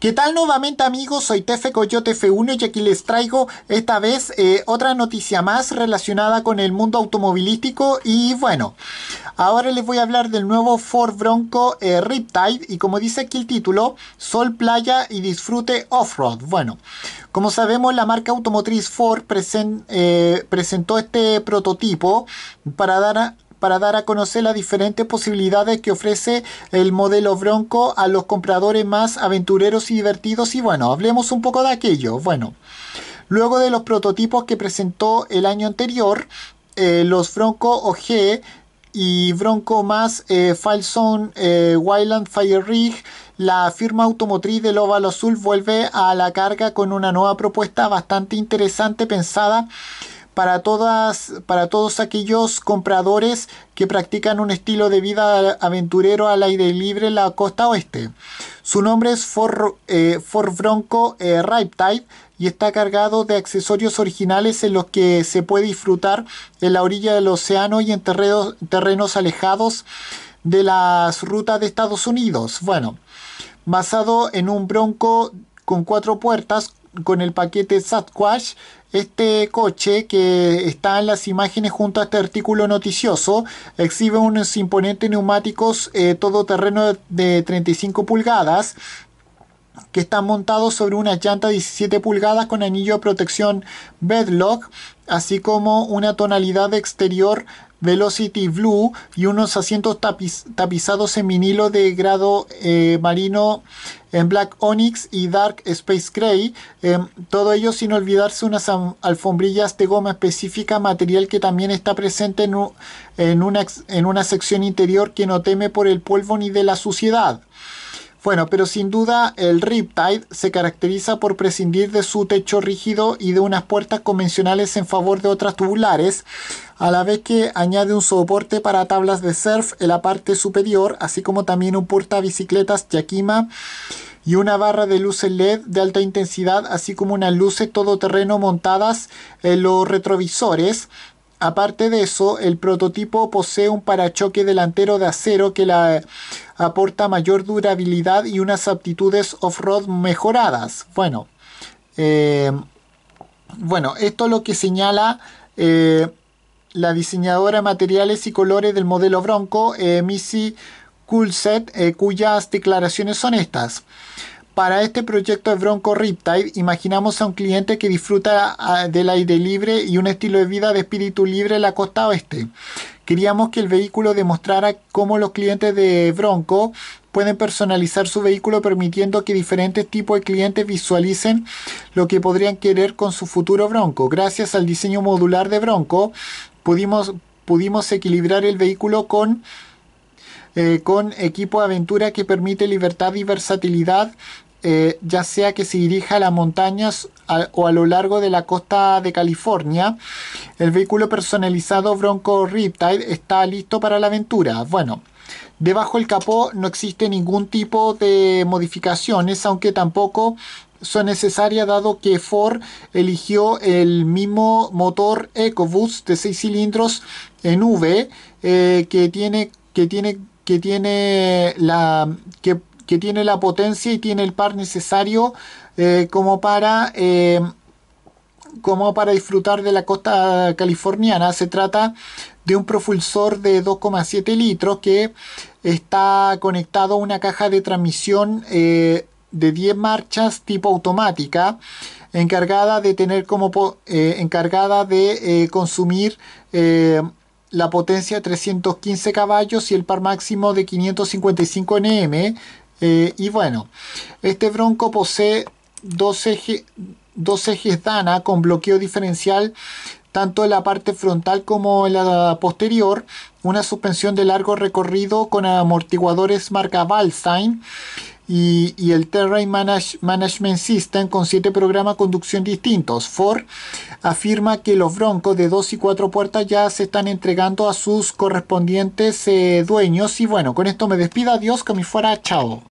¿Qué tal nuevamente amigos? Soy Tefe Coyote F1 y aquí les traigo esta vez eh, otra noticia más relacionada con el mundo automovilístico y bueno, ahora les voy a hablar del nuevo Ford Bronco eh, Riptide y como dice aquí el título, Sol, Playa y Disfrute Off-Road. Bueno, como sabemos la marca automotriz Ford eh, presentó este prototipo para dar a para dar a conocer las diferentes posibilidades que ofrece el modelo Bronco a los compradores más aventureros y divertidos. Y bueno, hablemos un poco de aquello. Bueno, luego de los prototipos que presentó el año anterior, eh, los Bronco OG y Bronco más eh, Falson eh, Wildland Fire Rig, la firma automotriz del óvalo azul vuelve a la carga con una nueva propuesta bastante interesante pensada para, todas, para todos aquellos compradores que practican un estilo de vida aventurero al aire libre en la costa oeste. Su nombre es Ford, eh, Bronco eh, Riptide y está cargado de accesorios originales en los que se puede disfrutar en la orilla del océano y en terrenos, terrenos alejados de las rutas de Estados Unidos. Bueno, basado en un Bronco con cuatro puertas con el paquete Satquash, este coche que está en las imágenes junto a este artículo noticioso exhibe unos imponentes neumáticos eh, todoterreno de 35 pulgadas que están montados sobre una llanta 17 pulgadas con anillo de protección bedlock así como una tonalidad exterior Velocity Blue y unos asientos tapizados en vinilo de grado eh, marino en Black Onyx y Dark Space Gray. Em, todo ello sin olvidarse unas alfombrillas de goma específica, material que también está presente en una sección interior que no teme por el polvo ni de la suciedad. Bueno, pero sin duda el Riptide se caracteriza por prescindir de su techo rígido y de unas puertas convencionales en favor de otras tubulares, a la vez que añade un soporte para tablas de surf en la parte superior, así como también un porta bicicletas Yakima y una barra de luces LED de alta intensidad, así como unas luces todoterreno montadas en los retrovisores, Aparte de eso, el prototipo posee un parachoque delantero de acero que le aporta mayor durabilidad y unas aptitudes off-road mejoradas. Bueno, eh, bueno, esto es lo que señala eh, la diseñadora de materiales y colores del modelo Bronco, eh, Missy Coolset, cuyas declaraciones son estas. Para este proyecto de Bronco Riptide, imaginamos a un cliente que disfruta ah, del aire libre y un estilo de vida de espíritu libre en la costa oeste. Queríamos que el vehículo demostrara cómo los clientes de Bronco pueden personalizar su vehículo permitiendo que diferentes tipos de clientes visualicen lo que podrían querer con su futuro Bronco. Gracias al diseño modular de Bronco, pudimos, equilibrar el vehículo con eh, equipo aventura que permite libertad y versatilidad eh, ya sea que se dirija a las montañas o a lo largo de la costa de California. El vehículo personalizado Bronco Riptide está listo para la aventura. Bueno, debajo del capó no existe ningún tipo de modificaciones, aunque tampoco son necesarias dado que Ford eligió el mismo motor EcoBoost de 6 cilindros en V eh, que tiene que tiene que tiene la que que tiene la potencia y tiene el par necesario eh, como para eh, como para disfrutar de la costa californiana. Se trata de un propulsor de 2,7 litros que está conectado a una caja de transmisión eh, de 10 marchas tipo automática encargada de tener como encargada de consumir la potencia de 315 caballos y el par máximo de 555 nm eh, y bueno, este Bronco posee dos, ejes Dana con bloqueo diferencial tanto en la parte frontal como en la posterior, una suspensión de largo recorrido con amortiguadores marca Valstein y, el Terrain Management System con siete programas de conducción distintos. Ford afirma que los broncos de dos y cuatro puertas ya se están entregando a sus correspondientes eh, dueños. Y bueno, con esto me despido. Adiós, que me fuera. Chao.